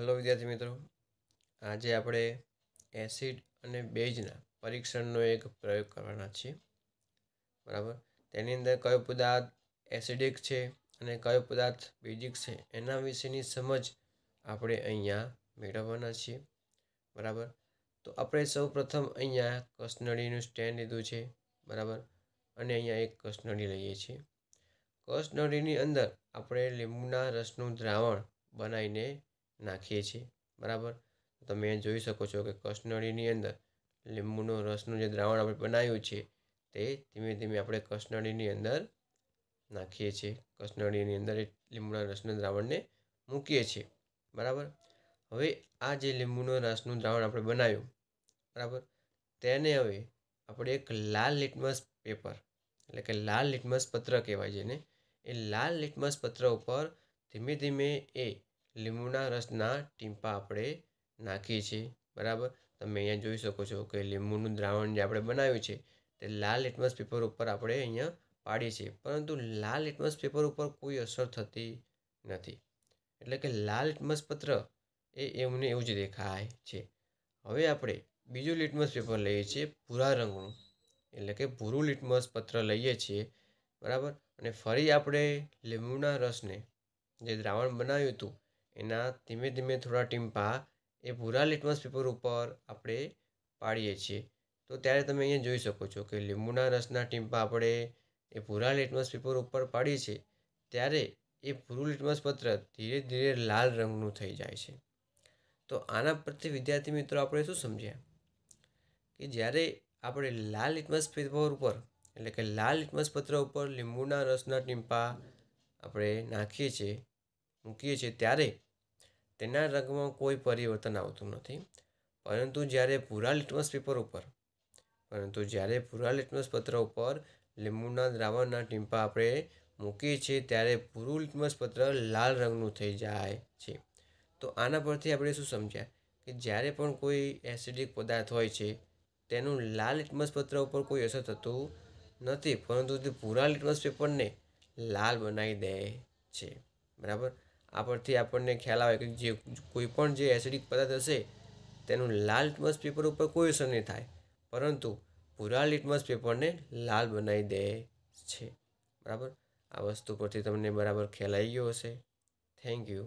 hello વિદ્યાર્થી મિત્રો આજે આપણે એસિડ અને બેઝના પરીક્ષણનો એક પ્રયોગ કરવાના છીએ બરાબર તેની અંદર કયો પદાર્થ એસિડિક છે અને કયો પદાર્થ બેઝિક છે એના વિશેની સમજ આપણે અહીંયા મેળવવાના છીએ બરાબર તો આપણે સૌ પ્રથમ અહીંયા કસનળીનું સ્ટેન્ડ લીધું છે બરાબર અને અહીંયા એક કસનળી લઈએ છીએ કસનળીની અંદર આપણે લીંબુના રસનું દ્રાવણ બનાવીને નાખીએ છીએ બરાબર તમે જોઈ શકો છો કે કસનળીની અંદર લીંબુનો રસનું જે દ્રાવણ આપણે બનાવ્યું છે તે ધીમે ધીમે આપણે કસનળીની અંદર નાખીએ છીએ કસનળીની અંદર એ લીંબુના રસના દ્રાવણને મૂકીએ છીએ બરાબર હવે આ જે લીંબુનો રસનું દ્રાવણ આપણે બનાવ્યું બરાબર તેને હવે આપણે એક લાલ લિટમસ પેપર એટલે કે લાલ લિટમસ પત્ર કહેવાય જેને એ લાલ લિટમસ પત્ર ઉપર ધીમે ધીમે એ લીંબુના રસના ટીમ્પા આપણે નાખીએ છીએ બરાબર તમે અહીંયા જોઈ શકો છો કે લીંબુનું દ્રાવણ જે આપણે બનાવ્યું છે તે લાલ લિટમસ પેપર ઉપર આપણે અહીંયા પાડીએ છીએ પરંતુ લાલ લિટમસ પેપર ઉપર કોઈ અસર થતી નથી એટલે કે લાલ લિટમસ પત્ર એ એમને એવું જ દેખાય છે હવે આપણે બીજું લિટમસ પેપર લઈએ છીએ ભૂરા રંગનું એટલે કે ભૂરું લિટમસ પત્ર લઈએ છીએ બરાબર અને ફરી આપણે લીંબુના રસને જે દ્રાવણ બનાવ્યું હતું એના ધીમે ધીમે થોડા ટીમ્પા એ ભૂરા લિટમસ પેપર ઉપર આપણે પાડીએ છીએ તો ત્યારે તમે અહીંયા જોઈ શકો છો કે લીંબુના રસના ટીમ્પા આપણે એ ભૂરા લિટમસ પેપર ઉપર પાડીએ છીએ ત્યારે એ ભૂરું લિટમસ પત્ર ધીરે ધીરે લાલ રંગનું થઈ જાય છે તો આના પરથી વિદ્યાર્થી મિત્રો આપણે શું સમજ્યા કે જ્યારે આપણે લાલ લિટમસ પેપર ઉપર એટલે કે લાલ લિટમસ પત્ર ઉપર લીંબુના રસના ટીમ્પા આપણે નાખીએ છીએ મૂકીએ છીએ ત્યારે તેના રંગમાં કોઈ પરિવર્તન આવતું નથી પરંતુ જ્યારે ભૂરા લિટમસ પેપર ઉપર પરંતુ જ્યારે ભૂરા લિટમસ પત્ર ઉપર લીંબુના દ્રાવણના ટીમ્પા આપણે મૂકીએ છીએ ત્યારે ભૂરું લિટમસ પત્ર લાલ રંગનું થઈ જાય છે તો આના પરથી આપણે શું સમજ્યા કે જ્યારે પણ કોઈ એસિડિક પદાર્થ હોય છે તેનું લાલ લિટમસ પત્ર ઉપર કોઈ અસર થતું નથી પરંતુ તે ભૂરા લિટમસ પેપરને લાલ બનાવી દે છે બરાબર આ પરથી આપણને ખ્યાલ આવે કે જે કોઈપણ જે એસિડિક પદાર્થ હશે તેનું લાલ લિટમસ પેપર ઉપર કોઈ અસર નહીં થાય પરંતુ ભૂરા લિટમસ પેપરને લાલ બનાવી દે છે બરાબર આ વસ્તુ પરથી તમને બરાબર ખ્યાલ આવી ગયો હશે થેન્ક યુ